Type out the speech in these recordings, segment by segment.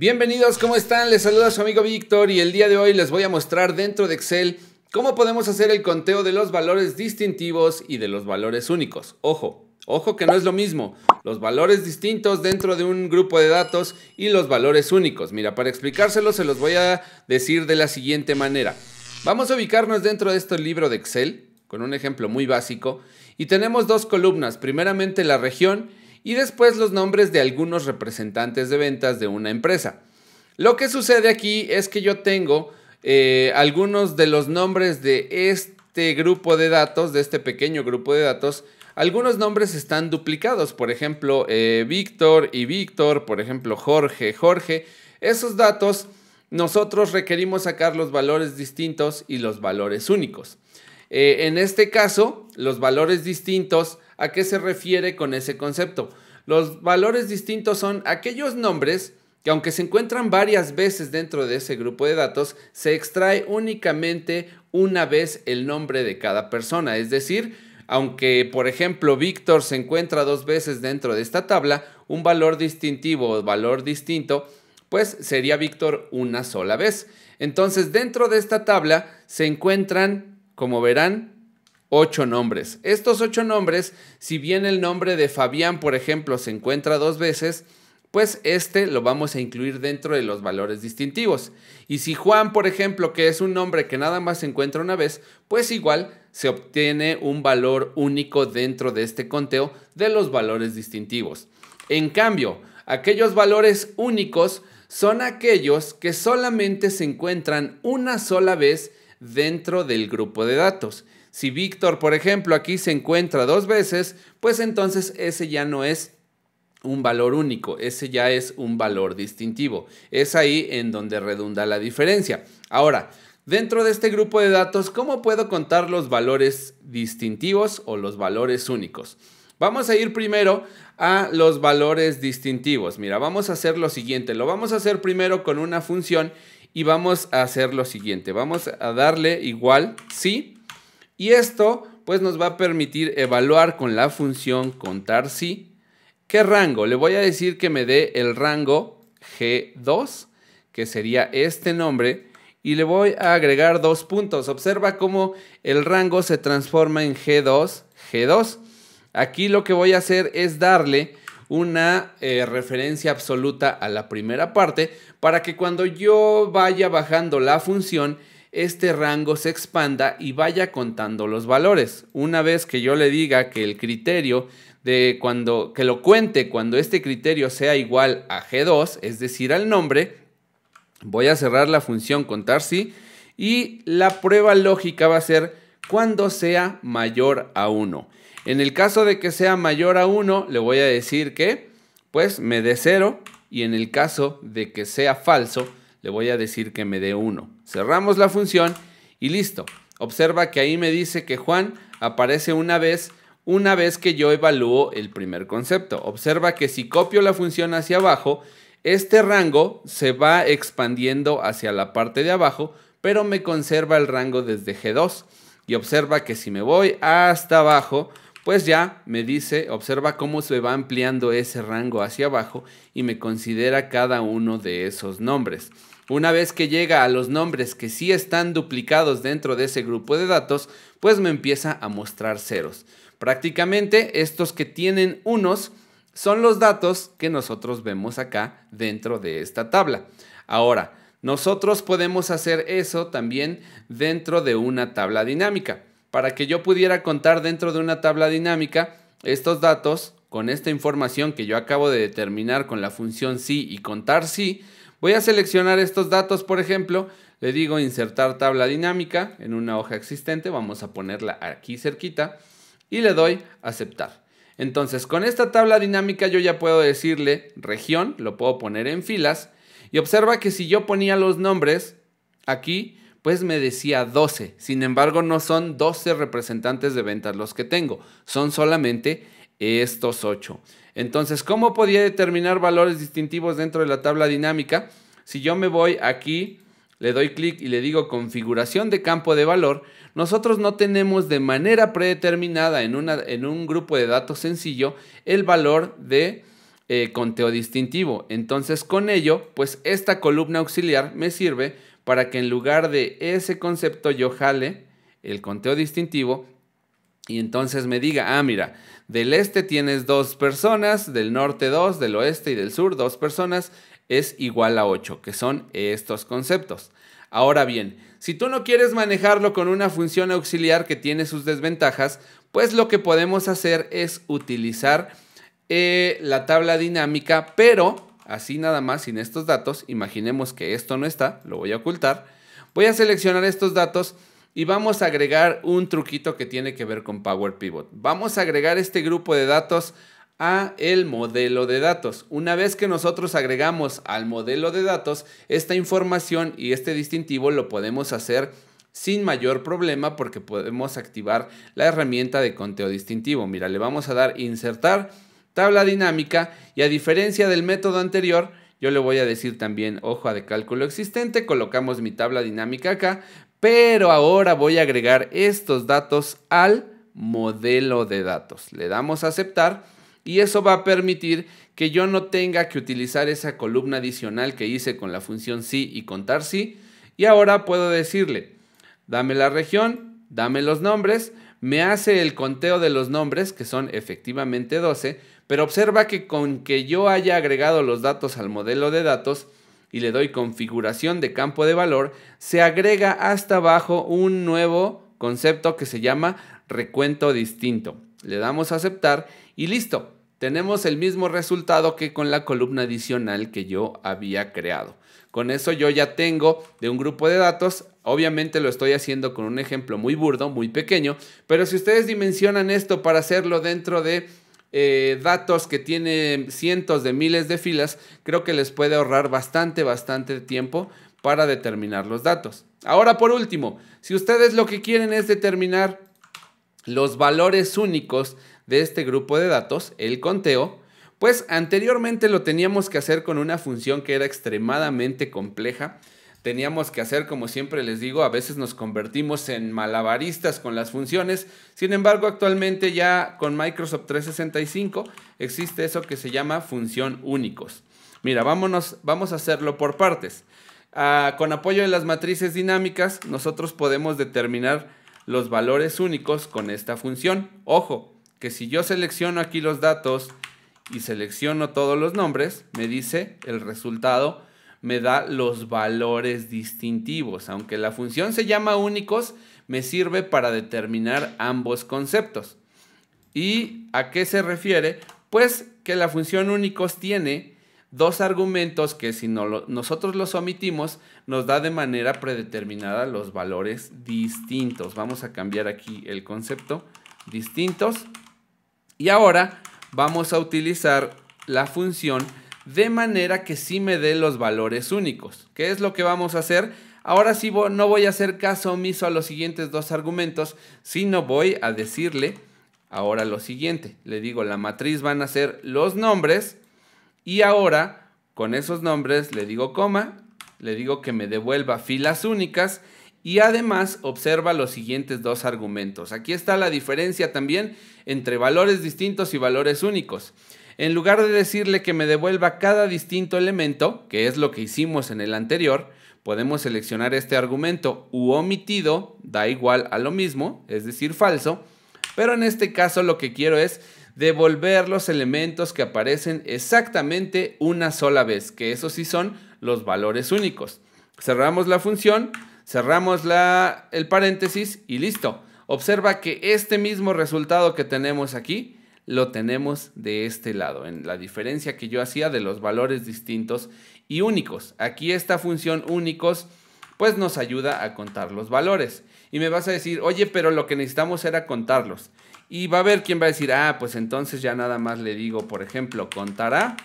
Bienvenidos, ¿cómo están? Les saluda su amigo Víctor y el día de hoy les voy a mostrar dentro de Excel cómo podemos hacer el conteo de los valores distintivos y de los valores únicos. Ojo, ojo que no es lo mismo. Los valores distintos dentro de un grupo de datos y los valores únicos. Mira, para explicárselo se los voy a decir de la siguiente manera. Vamos a ubicarnos dentro de este libro de Excel con un ejemplo muy básico y tenemos dos columnas, primeramente la región y después los nombres de algunos representantes de ventas de una empresa. Lo que sucede aquí es que yo tengo eh, algunos de los nombres de este grupo de datos, de este pequeño grupo de datos, algunos nombres están duplicados, por ejemplo, eh, Víctor y Víctor, por ejemplo, Jorge, Jorge. Esos datos nosotros requerimos sacar los valores distintos y los valores únicos. Eh, en este caso, los valores distintos, ¿a qué se refiere con ese concepto? Los valores distintos son aquellos nombres que aunque se encuentran varias veces dentro de ese grupo de datos, se extrae únicamente una vez el nombre de cada persona. Es decir, aunque por ejemplo Víctor se encuentra dos veces dentro de esta tabla, un valor distintivo o valor distinto, pues sería Víctor una sola vez. Entonces dentro de esta tabla se encuentran como verán, ocho nombres. Estos ocho nombres, si bien el nombre de Fabián, por ejemplo, se encuentra dos veces, pues este lo vamos a incluir dentro de los valores distintivos. Y si Juan, por ejemplo, que es un nombre que nada más se encuentra una vez, pues igual se obtiene un valor único dentro de este conteo de los valores distintivos. En cambio, aquellos valores únicos son aquellos que solamente se encuentran una sola vez dentro del grupo de datos. Si Víctor, por ejemplo, aquí se encuentra dos veces, pues entonces ese ya no es un valor único, ese ya es un valor distintivo. Es ahí en donde redunda la diferencia. Ahora, dentro de este grupo de datos, ¿cómo puedo contar los valores distintivos o los valores únicos? Vamos a ir primero a los valores distintivos. Mira, vamos a hacer lo siguiente. Lo vamos a hacer primero con una función y vamos a hacer lo siguiente. Vamos a darle igual sí y esto pues nos va a permitir evaluar con la función contar sí qué rango. Le voy a decir que me dé el rango G2, que sería este nombre, y le voy a agregar dos puntos. Observa cómo el rango se transforma en G2, G2. Aquí lo que voy a hacer es darle una eh, referencia absoluta a la primera parte para que cuando yo vaya bajando la función, este rango se expanda y vaya contando los valores. Una vez que yo le diga que el criterio de cuando que lo cuente cuando este criterio sea igual a G2, es decir, al nombre, voy a cerrar la función contar sí y la prueba lógica va a ser cuando sea mayor a 1. En el caso de que sea mayor a 1, le voy a decir que pues me dé 0 y en el caso de que sea falso, le voy a decir que me dé 1. Cerramos la función y listo. Observa que ahí me dice que Juan aparece una vez, una vez que yo evalúo el primer concepto. Observa que si copio la función hacia abajo, este rango se va expandiendo hacia la parte de abajo, pero me conserva el rango desde G2. Y observa que si me voy hasta abajo, pues ya me dice, observa cómo se va ampliando ese rango hacia abajo y me considera cada uno de esos nombres. Una vez que llega a los nombres que sí están duplicados dentro de ese grupo de datos, pues me empieza a mostrar ceros. Prácticamente estos que tienen unos son los datos que nosotros vemos acá dentro de esta tabla. Ahora, nosotros podemos hacer eso también dentro de una tabla dinámica para que yo pudiera contar dentro de una tabla dinámica estos datos con esta información que yo acabo de determinar con la función sí y contar sí, voy a seleccionar estos datos, por ejemplo, le digo insertar tabla dinámica en una hoja existente, vamos a ponerla aquí cerquita y le doy aceptar. Entonces, con esta tabla dinámica yo ya puedo decirle región, lo puedo poner en filas y observa que si yo ponía los nombres aquí, pues me decía 12. Sin embargo, no son 12 representantes de ventas los que tengo, son solamente estos 8. Entonces, ¿cómo podía determinar valores distintivos dentro de la tabla dinámica? Si yo me voy aquí, le doy clic y le digo configuración de campo de valor, nosotros no tenemos de manera predeterminada en, una, en un grupo de datos sencillo el valor de eh, conteo distintivo. Entonces, con ello, pues esta columna auxiliar me sirve para que en lugar de ese concepto yo jale el conteo distintivo y entonces me diga, ah, mira, del este tienes dos personas, del norte dos, del oeste y del sur dos personas, es igual a 8, que son estos conceptos. Ahora bien, si tú no quieres manejarlo con una función auxiliar que tiene sus desventajas, pues lo que podemos hacer es utilizar eh, la tabla dinámica, pero Así nada más sin estos datos, imaginemos que esto no está, lo voy a ocultar. Voy a seleccionar estos datos y vamos a agregar un truquito que tiene que ver con Power Pivot. Vamos a agregar este grupo de datos a el modelo de datos. Una vez que nosotros agregamos al modelo de datos esta información y este distintivo lo podemos hacer sin mayor problema porque podemos activar la herramienta de conteo distintivo. Mira, le vamos a dar insertar tabla dinámica y a diferencia del método anterior, yo le voy a decir también hoja de cálculo existente, colocamos mi tabla dinámica acá, pero ahora voy a agregar estos datos al modelo de datos. Le damos a aceptar y eso va a permitir que yo no tenga que utilizar esa columna adicional que hice con la función sí y contar sí. Y ahora puedo decirle, dame la región, dame los nombres, me hace el conteo de los nombres, que son efectivamente 12, pero observa que con que yo haya agregado los datos al modelo de datos y le doy configuración de campo de valor, se agrega hasta abajo un nuevo concepto que se llama recuento distinto. Le damos a aceptar y listo. Tenemos el mismo resultado que con la columna adicional que yo había creado. Con eso yo ya tengo de un grupo de datos, obviamente lo estoy haciendo con un ejemplo muy burdo, muy pequeño, pero si ustedes dimensionan esto para hacerlo dentro de eh, datos que tienen cientos de miles de filas, creo que les puede ahorrar bastante, bastante tiempo para determinar los datos. Ahora por último, si ustedes lo que quieren es determinar los valores únicos de este grupo de datos, el conteo, pues anteriormente lo teníamos que hacer con una función que era extremadamente compleja teníamos que hacer, como siempre les digo, a veces nos convertimos en malabaristas con las funciones. Sin embargo, actualmente ya con Microsoft 365 existe eso que se llama función únicos. Mira, vámonos, vamos a hacerlo por partes. Ah, con apoyo de las matrices dinámicas, nosotros podemos determinar los valores únicos con esta función. Ojo, que si yo selecciono aquí los datos y selecciono todos los nombres, me dice el resultado me da los valores distintivos. Aunque la función se llama únicos, me sirve para determinar ambos conceptos. ¿Y a qué se refiere? Pues que la función únicos tiene dos argumentos que si no nosotros los omitimos nos da de manera predeterminada los valores distintos. Vamos a cambiar aquí el concepto distintos y ahora vamos a utilizar la función de manera que sí me dé los valores únicos. ¿Qué es lo que vamos a hacer? Ahora sí no voy a hacer caso omiso a los siguientes dos argumentos, sino voy a decirle ahora lo siguiente. Le digo, la matriz van a ser los nombres y ahora con esos nombres le digo coma, le digo que me devuelva filas únicas y además observa los siguientes dos argumentos. Aquí está la diferencia también entre valores distintos y valores únicos en lugar de decirle que me devuelva cada distinto elemento, que es lo que hicimos en el anterior, podemos seleccionar este argumento u omitido, da igual a lo mismo, es decir, falso, pero en este caso lo que quiero es devolver los elementos que aparecen exactamente una sola vez, que eso sí son los valores únicos. Cerramos la función, cerramos el paréntesis y listo. Observa que este mismo resultado que tenemos aquí lo tenemos de este lado, en la diferencia que yo hacía de los valores distintos y únicos. Aquí esta función únicos pues nos ayuda a contar los valores. Y me vas a decir, oye, pero lo que necesitamos era contarlos. Y va a ver quién va a decir, ah, pues entonces ya nada más le digo, por ejemplo, contará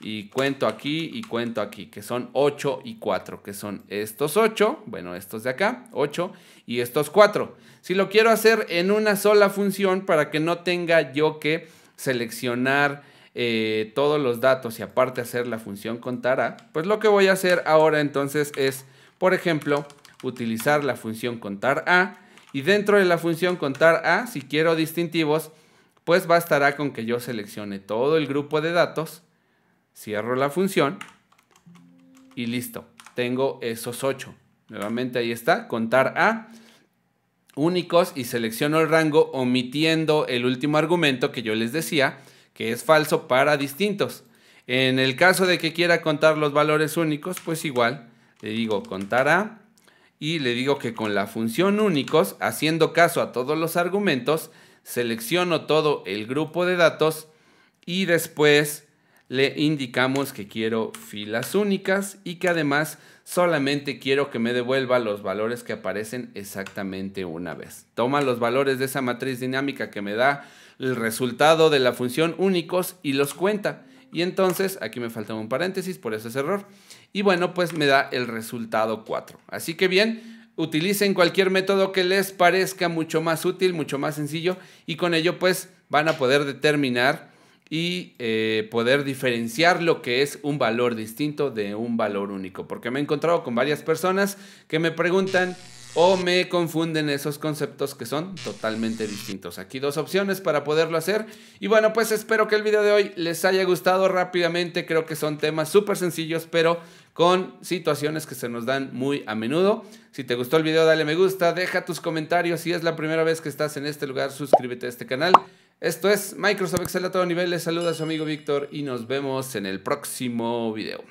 y cuento aquí y cuento aquí, que son 8 y 4, que son estos 8, bueno, estos de acá, 8 y estos 4. Si lo quiero hacer en una sola función para que no tenga yo que seleccionar eh, todos los datos y aparte hacer la función contar A, pues lo que voy a hacer ahora entonces es, por ejemplo, utilizar la función contar a y dentro de la función contar a, si quiero distintivos, pues bastará con que yo seleccione todo el grupo de datos Cierro la función y listo. Tengo esos 8. Nuevamente ahí está, contar a únicos y selecciono el rango omitiendo el último argumento que yo les decía, que es falso para distintos. En el caso de que quiera contar los valores únicos, pues igual le digo contar a y le digo que con la función únicos, haciendo caso a todos los argumentos, selecciono todo el grupo de datos y después le indicamos que quiero filas únicas y que además solamente quiero que me devuelva los valores que aparecen exactamente una vez. Toma los valores de esa matriz dinámica que me da el resultado de la función únicos y los cuenta. Y entonces, aquí me falta un paréntesis, por eso es error. Y bueno, pues me da el resultado 4. Así que bien, utilicen cualquier método que les parezca mucho más útil, mucho más sencillo y con ello pues van a poder determinar y eh, poder diferenciar lo que es un valor distinto de un valor único. Porque me he encontrado con varias personas que me preguntan o me confunden esos conceptos que son totalmente distintos. Aquí dos opciones para poderlo hacer. Y bueno, pues espero que el video de hoy les haya gustado rápidamente. Creo que son temas súper sencillos, pero con situaciones que se nos dan muy a menudo. Si te gustó el video, dale me gusta, deja tus comentarios. Si es la primera vez que estás en este lugar, suscríbete a este canal. Esto es Microsoft Excel a todo nivel. Les saluda su amigo Víctor y nos vemos en el próximo video.